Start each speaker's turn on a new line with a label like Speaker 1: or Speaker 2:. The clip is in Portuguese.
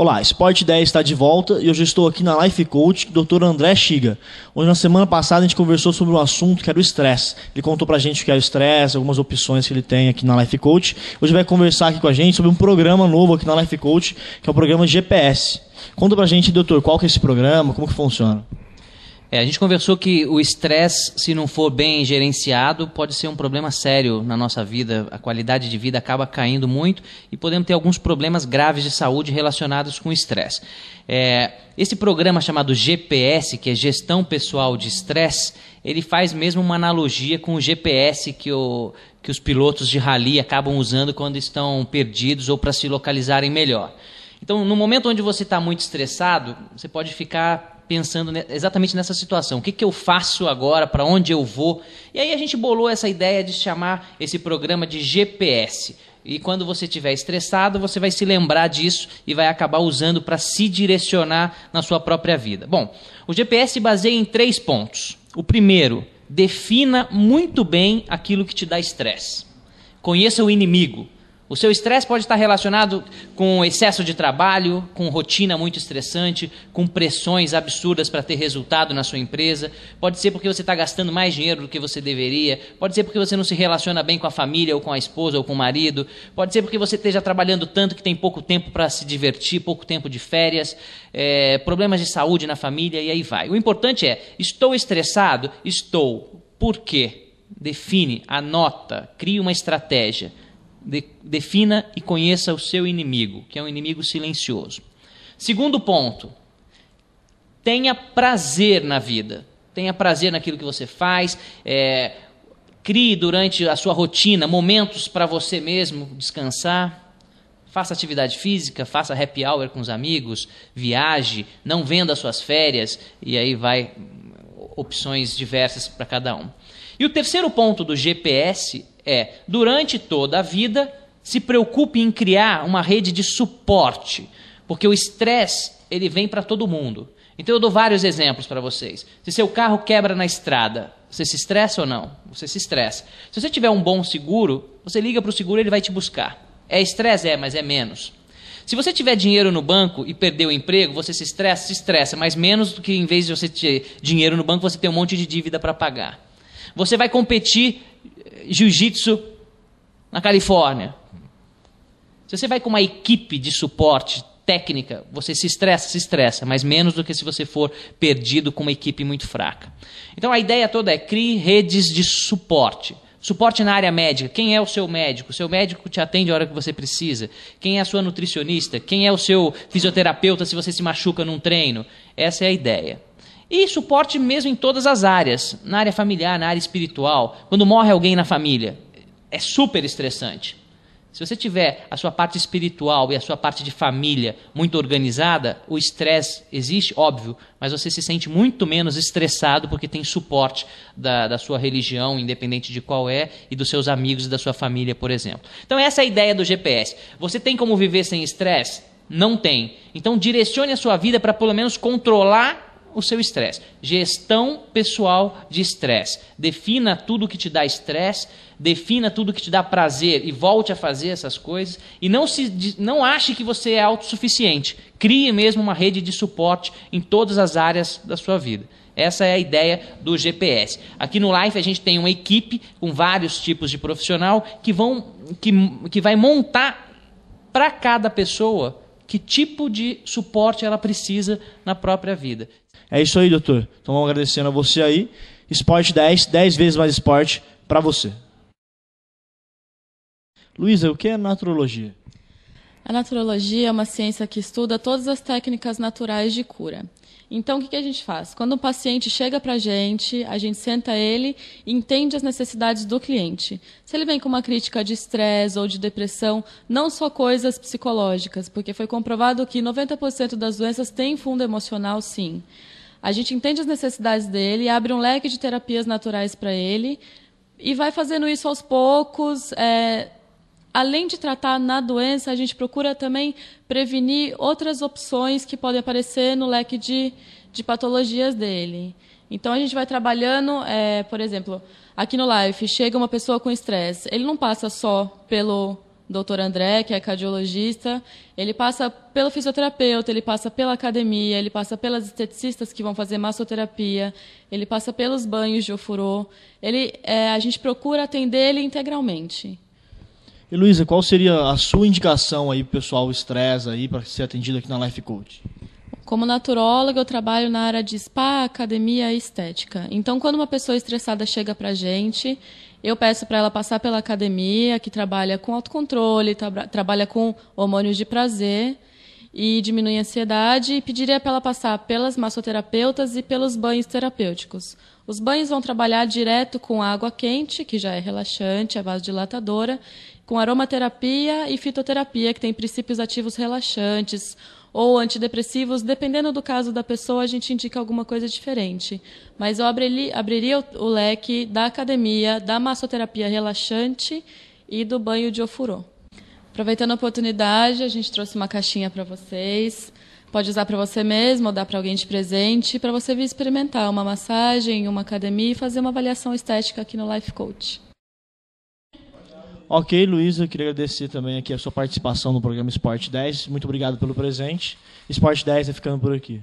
Speaker 1: Olá, Esporte 10 está de volta e hoje eu estou aqui na Life Coach do Dr. André Chiga, onde na semana passada a gente conversou sobre um assunto que era o estresse. Ele contou pra gente o que é o estresse, algumas opções que ele tem aqui na Life Coach. Hoje vai conversar aqui com a gente sobre um programa novo aqui na Life Coach, que é o programa GPS. Conta pra gente, doutor, qual que é esse programa, como que funciona?
Speaker 2: É, a gente conversou que o estresse, se não for bem gerenciado, pode ser um problema sério na nossa vida. A qualidade de vida acaba caindo muito e podemos ter alguns problemas graves de saúde relacionados com o estresse. É, esse programa chamado GPS, que é Gestão Pessoal de Estresse, ele faz mesmo uma analogia com o GPS que, o, que os pilotos de rally acabam usando quando estão perdidos ou para se localizarem melhor. Então, no momento onde você está muito estressado, você pode ficar pensando exatamente nessa situação. O que, que eu faço agora? Para onde eu vou? E aí a gente bolou essa ideia de chamar esse programa de GPS. E quando você estiver estressado, você vai se lembrar disso e vai acabar usando para se direcionar na sua própria vida. Bom, o GPS baseia em três pontos. O primeiro, defina muito bem aquilo que te dá estresse. Conheça o inimigo. O seu estresse pode estar relacionado com excesso de trabalho, com rotina muito estressante, com pressões absurdas para ter resultado na sua empresa. Pode ser porque você está gastando mais dinheiro do que você deveria. Pode ser porque você não se relaciona bem com a família, ou com a esposa, ou com o marido. Pode ser porque você esteja trabalhando tanto que tem pouco tempo para se divertir, pouco tempo de férias, é, problemas de saúde na família e aí vai. O importante é: estou estressado? Estou. Por quê? Define, anota, crie uma estratégia de, defina e conheça o seu inimigo, que é um inimigo silencioso. Segundo ponto, tenha prazer na vida. Tenha prazer naquilo que você faz. É, crie durante a sua rotina momentos para você mesmo descansar. Faça atividade física, faça happy hour com os amigos, viaje, não venda suas férias e aí vai opções diversas para cada um. E o terceiro ponto do GPS é: durante toda a vida, se preocupe em criar uma rede de suporte, porque o estresse ele vem para todo mundo. Então eu dou vários exemplos para vocês. Se seu carro quebra na estrada, você se estressa ou não? Você se estressa. Se você tiver um bom seguro, você liga para o seguro, ele vai te buscar. É estresse? É, mas é menos. Se você tiver dinheiro no banco e perder o emprego, você se estressa, se estressa, mas menos do que em vez de você ter dinheiro no banco, você tem um monte de dívida para pagar. Você vai competir eh, jiu-jitsu na Califórnia. Se você vai com uma equipe de suporte técnica, você se estressa, se estressa, mas menos do que se você for perdido com uma equipe muito fraca. Então a ideia toda é crie redes de suporte. Suporte na área médica. Quem é o seu médico? O seu médico te atende a hora que você precisa. Quem é a sua nutricionista? Quem é o seu fisioterapeuta se você se machuca num treino? Essa é a ideia. E suporte mesmo em todas as áreas, na área familiar, na área espiritual, quando morre alguém na família. É super estressante. Se você tiver a sua parte espiritual e a sua parte de família muito organizada, o estresse existe, óbvio, mas você se sente muito menos estressado porque tem suporte da, da sua religião, independente de qual é, e dos seus amigos e da sua família, por exemplo. Então, essa é a ideia do GPS. Você tem como viver sem estresse? Não tem. Então, direcione a sua vida para pelo menos controlar o seu estresse. Gestão pessoal de estresse. Defina tudo que te dá estresse, defina tudo que te dá prazer e volte a fazer essas coisas. E não, se, não ache que você é autossuficiente. Crie mesmo uma rede de suporte em todas as áreas da sua vida. Essa é a ideia do GPS. Aqui no Life a gente tem uma equipe com vários tipos de profissional que vão que, que vai montar para cada pessoa que tipo de suporte ela precisa na própria vida.
Speaker 1: É isso aí, doutor. Então vamos agradecendo a você aí. Esporte 10, 10 vezes mais esporte para você. Luísa, o que é naturologia?
Speaker 3: A naturologia é uma ciência que estuda todas as técnicas naturais de cura. Então, o que, a gente faz? Quando um paciente chega para a gente, a gente senta ele e entende as necessidades do cliente. Se ele vem com uma crítica de estresse ou de depressão, não só coisas psicológicas, porque foi comprovado que 90% das doenças têm fundo emocional, sim. A gente entende as necessidades dele, abre um leque de terapias naturais para ele e vai fazendo isso aos poucos. É além de tratar na doença, a gente procura também prevenir outras opções que podem aparecer no leque de, de patologias dele. Então a gente vai trabalhando, é, por exemplo, aqui no Life chega uma pessoa com estresse. Ele não passa só pelo Dr. André, que é cardiologista, ele passa pelo fisioterapeuta, ele passa pela academia, ele passa pelas esteticistas que vão fazer massoterapia, ele passa pelos banhos de ofurô. Ele, é, a gente procura atender ele integralmente.
Speaker 1: E Luísa, qual seria a sua indicação aí pro pessoal estressa aí para ser atendido aqui na Life Coach?
Speaker 3: Como naturóloga, eu trabalho na área de spa, academia e estética. Então, quando uma pessoa estressada chega para a gente, eu peço para ela passar pela academia, que trabalha com autocontrole, tra trabalha com hormônios de prazer, e diminui a ansiedade e pediria para ela passar pelas massoterapeutas e pelos banhos terapêuticos. Os banhos vão trabalhar direto com água quente, que já é relaxante, é vasodilatadora, com aromaterapia e fitoterapia, que tem princípios ativos relaxantes, ou antidepressivos, dependendo do caso da pessoa, a gente indica alguma coisa diferente. Mas eu abriria o, o leque da academia, da massoterapia relaxante e do banho de ofurô. Aproveitando a oportunidade, a gente trouxe uma caixinha para vocês. Pode usar para você mesmo ou dar para alguém de presente, para você vir experimentar uma massagem, uma academia e fazer uma avaliação estética aqui no Life Coach.
Speaker 1: Ok, Luísa, eu queria agradecer também aqui a sua participação no programa Esporte 10. Muito obrigado pelo presente. Esporte 10 tá é ficando por aqui.